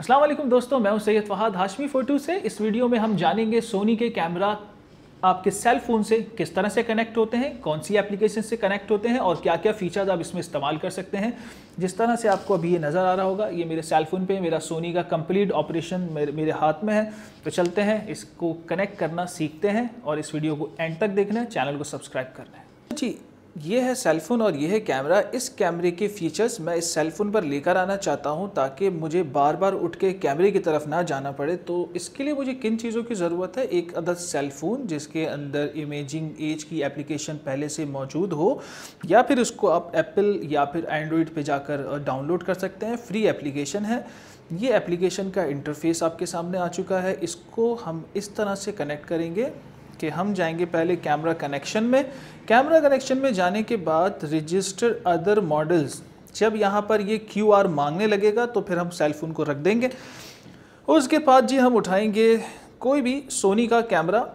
अस्सलाम वालेकुम दोस्तों मैं हूं सैयद फहाद हाशमी फ़ोटू से इस वीडियो में हम जानेंगे सोनी के कैमरा आपके सेल फ़ोन से किस तरह से कनेक्ट होते हैं कौन सी एप्लीकेशन से कनेक्ट होते हैं और क्या क्या फ़ीचर्स आप इसमें इस्तेमाल कर सकते हैं जिस तरह से आपको अभी ये नज़र आ रहा होगा ये मेरे सेल फ़ोन पर मेरा सोनी का कंप्लीट ऑपरेशन मेरे मेरे हाथ में है तो चलते हैं इसको कनेक्ट करना सीखते हैं और इस वीडियो को एंड तक देखना है चैनल को सब्सक्राइब करना है जी ये है सेलफ़ोन और ये है कैमरा इस कैमरे के फीचर्स मैं इस सेलफ़ोन पर लेकर आना चाहता हूँ ताकि मुझे बार बार उठ के कैमरे की तरफ ना जाना पड़े तो इसके लिए मुझे किन चीज़ों की ज़रूरत है एक सेल सेलफ़ोन जिसके अंदर इमेजिंग एज की एप्लीकेशन पहले से मौजूद हो या फिर उसको आप एप्पल या फिर एंड्रॉयड पर जाकर डाउनलोड कर सकते हैं फ्री एप्लीकेशन है ये एप्लीकेशन का इंटरफेस आपके सामने आ चुका है इसको हम इस तरह से कनेक्ट करेंगे कि हम जाएंगे पहले कैमरा कनेक्शन में कैमरा कनेक्शन में जाने के बाद रजिस्टर अदर मॉडल्स जब यहाँ पर ये क्यू आर मांगने लगेगा तो फिर हम सेल फोन को रख देंगे उसके बाद जी हम उठाएंगे कोई भी सोनी का कैमरा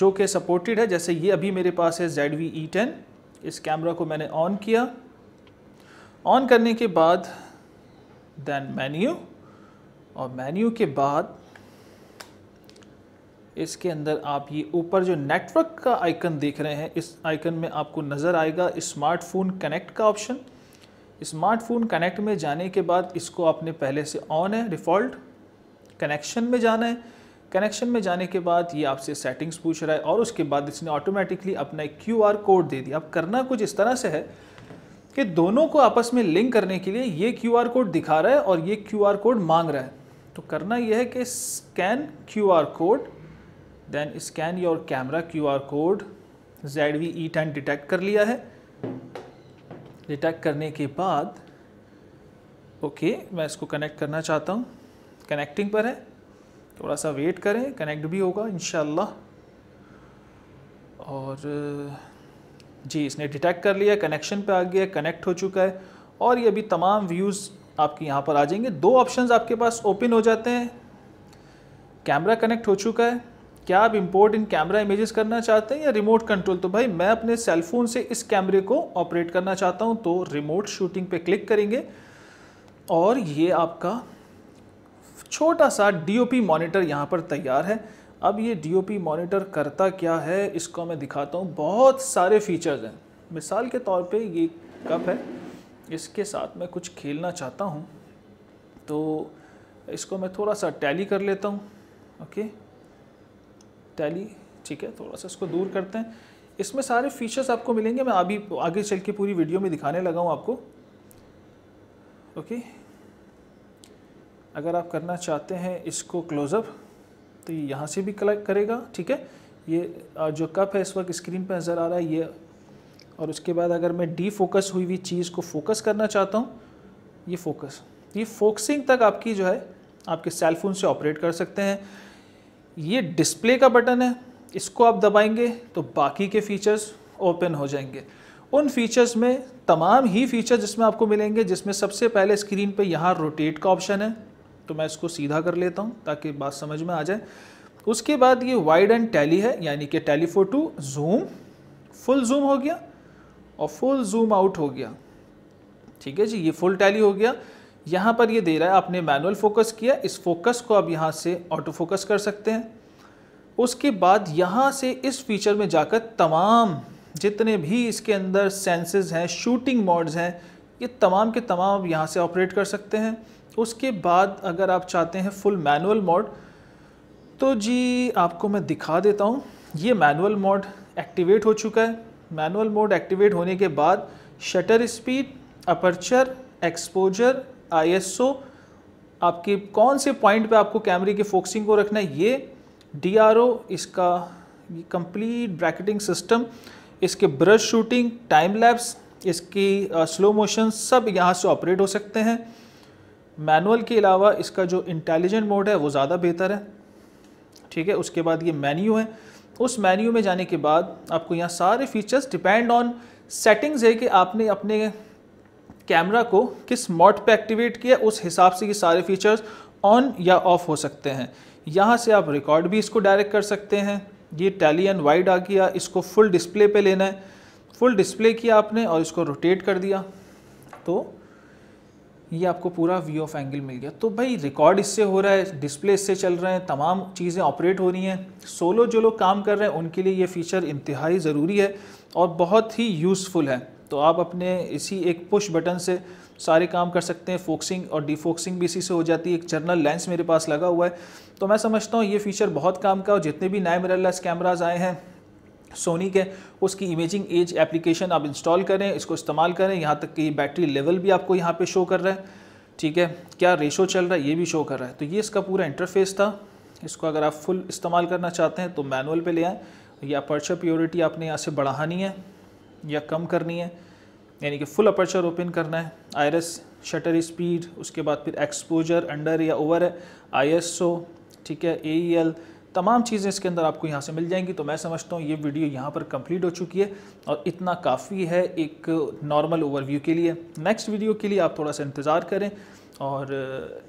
जो कि सपोर्टेड है जैसे ये अभी मेरे पास है जेड वी ई टेन इस कैमरा को मैंने ऑन किया ऑन करने के बाद देन मेन्यू और मेन्यू के बाद इसके अंदर आप ये ऊपर जो नेटवर्क का आइकन देख रहे हैं इस आइकन में आपको नज़र आएगा स्मार्टफोन कनेक्ट का ऑप्शन स्मार्टफोन कनेक्ट में जाने के बाद इसको आपने पहले से ऑन है डिफ़ॉल्ट कनेक्शन में जाना है कनेक्शन में जाने के बाद ये आपसे सेटिंग्स पूछ रहा है और उसके बाद इसने ऑटोमेटिकली अपना एक क्यू कोड दे दिया अब करना कुछ इस तरह से है कि दोनों को आपस में लिंक करने के लिए ये क्यू कोड दिखा रहा है और ये क्यू कोड मांग रहा है तो करना यह है कि scan Q code then scan your camera Q R code Z V E ten detect कर लिया है डिटेक्ट करने के बाद ओके okay, मैं इसको कनेक्ट करना चाहता हूँ कनेक्टिंग पर है थोड़ा सा वेट करें कनेक्ट भी होगा इन और जी इसने डिटेक्ट कर लिया कनेक्शन पे आ गया कनेक्ट हो चुका है और ये अभी तमाम व्यूज़ आपके यहाँ पर आ जाएंगे दो ऑप्शंस आपके पास ओपन हो जाते हैं कैमरा कनेक्ट हो चुका है क्या आप इम्पोर्ट इन कैमरा इमेजेस करना चाहते हैं या रिमोट कंट्रोल तो भाई मैं अपने सेलफोन से इस कैमरे को ऑपरेट करना चाहता हूं तो रिमोट शूटिंग पे क्लिक करेंगे और ये आपका छोटा सा डीओपी मॉनिटर यहाँ पर तैयार है अब ये डीओपी मॉनिटर करता क्या है इसको मैं दिखाता हूँ बहुत सारे फीचर्स हैं मिसाल के तौर पर ये कप है इसके साथ मैं कुछ खेलना चाहता हूँ तो इसको मैं थोड़ा सा टैली कर लेता हूँ ओके टैली ठीक है थोड़ा सा इसको दूर करते हैं इसमें सारे फीचर्स आपको मिलेंगे मैं अभी आगे चल के पूरी वीडियो में दिखाने लगा हूँ आपको ओके अगर आप करना चाहते हैं इसको क्लोजअप तो ये यहाँ से भी कलेक्ट करेगा ठीक है ये जो कप है इस वक्त स्क्रीन पर नज़र आ रहा है ये और उसके बाद अगर मैं डी फोकस हुई हुई चीज़ को फोकस करना चाहता हूँ ये फोकस ये फोकसिंग तक आपकी जो है आपके सेल फोन से ऑपरेट कर सकते हैं ये डिस्प्ले का बटन है इसको आप दबाएंगे तो बाकी के फीचर्स ओपन हो जाएंगे उन फीचर्स में तमाम ही फीचर्स जिसमें आपको मिलेंगे जिसमें सबसे पहले स्क्रीन पे यहाँ रोटेट का ऑप्शन है तो मैं इसको सीधा कर लेता हूँ ताकि बात समझ में आ जाए उसके बाद ये वाइड एंड टैली है यानी कि टेलीफोटो जूम फुल जूम हो गया और फुल जूम आउट हो गया ठीक है जी ये फुल टैली हो गया यहाँ पर ये दे रहा है आपने मैनुअल फोकस किया इस फोकस को आप यहाँ से ऑटो फोकस कर सकते हैं उसके बाद यहाँ से इस फीचर में जाकर तमाम जितने भी इसके अंदर सेंसेस हैं शूटिंग मॉड्स हैं ये तमाम के तमाम आप यहाँ से ऑपरेट कर सकते हैं उसके बाद अगर आप चाहते हैं फुल मैनुअल मोड तो जी आपको मैं दिखा देता हूँ ये मैनुअल मोड एक्टिवेट हो चुका है मैनुअल मोड एक्टिवेट होने के बाद shutter speed aperture exposure ISO आपके कौन से पॉइंट पे आपको कैमरे की फोकसिंग को रखना है ये डी इसका कंप्लीट ब्रैकेटिंग सिस्टम इसके ब्रश शूटिंग टाइम लैब्स इसकी स्लो मोशन सब यहाँ से ऑपरेट हो सकते हैं मैनुअल के अलावा इसका जो इंटेलिजेंट मोड है वो ज़्यादा बेहतर है ठीक है उसके बाद ये मेन्यू है उस मेन्यू में जाने के बाद आपको यहाँ सारे फीचर्स डिपेंड ऑन सेटिंग्स है कि आपने अपने कैमरा को किस मॉड पे एक्टिवेट किया उस हिसाब से ये सारे फीचर्स ऑन या ऑफ हो सकते हैं यहाँ से आप रिकॉर्ड भी इसको डायरेक्ट कर सकते हैं ये टैली एंड वाइड आ गया इसको फुल डिस्प्ले पे लेना है फुल डिस्प्ले किया आपने और इसको रोटेट कर दिया तो ये आपको पूरा व्यू ऑफ एंगल मिल गया तो भाई रिकॉर्ड इससे हो रहा है डिस्प्ले इससे चल रहे हैं तमाम चीज़ें ऑपरेट हो रही हैं सोलो जो लोग काम कर रहे हैं उनके लिए ये फ़ीचर इंतहाई ज़रूरी है और बहुत ही यूज़फुल है तो आप अपने इसी एक पुश बटन से सारे काम कर सकते हैं फोक्सिंग और डिफोक्सिंग भी इसी से हो जाती है एक जर्नल लेंस मेरे पास लगा हुआ है तो मैं समझता हूँ ये फीचर बहुत काम का और जितने भी नए मिररलेस कैमराज आए हैं सोनी के उसकी इमेजिंग एज एप्लीकेशन आप इंस्टॉल करें इसको इस्तेमाल करें यहाँ तक कि बैटरी लेवल भी आपको यहाँ पर शो कर रहा है ठीक है क्या रेशो चल रहा है ये भी शो कर रहा है तो ये इसका पूरा इंटरफेस था इसको अगर आप फुल इस्तेमाल करना चाहते हैं तो मैनुअल पे ले आएँ या पर्चर प्योरिटी आपने यहाँ से बढ़ानी है या कम करनी है यानी कि फुल अपर्चर ओपन करना है आयरस शटर स्पीड उसके बाद फिर एक्सपोजर अंडर या ओवर है आईएसओ ठीक है एईएल e तमाम चीज़ें इसके अंदर आपको यहाँ से मिल जाएंगी तो मैं समझता हूँ ये वीडियो यहाँ पर कंप्लीट हो चुकी है और इतना काफ़ी है एक नॉर्मल ओवरव्यू के लिए नेक्स्ट वीडियो के लिए आप थोड़ा सा इंतज़ार करें और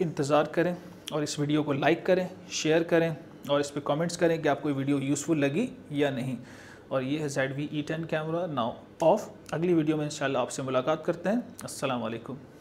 इंतज़ार करें और इस वीडियो को लाइक करें शेयर करें और इस पर कमेंट्स करें कि आपको वीडियो यूज़फुल लगी या नहीं और ये है Z V E ten camera now off अगली वीडियो में इंशाल्लाह आपसे मुलाकात करते हैं वालेकुम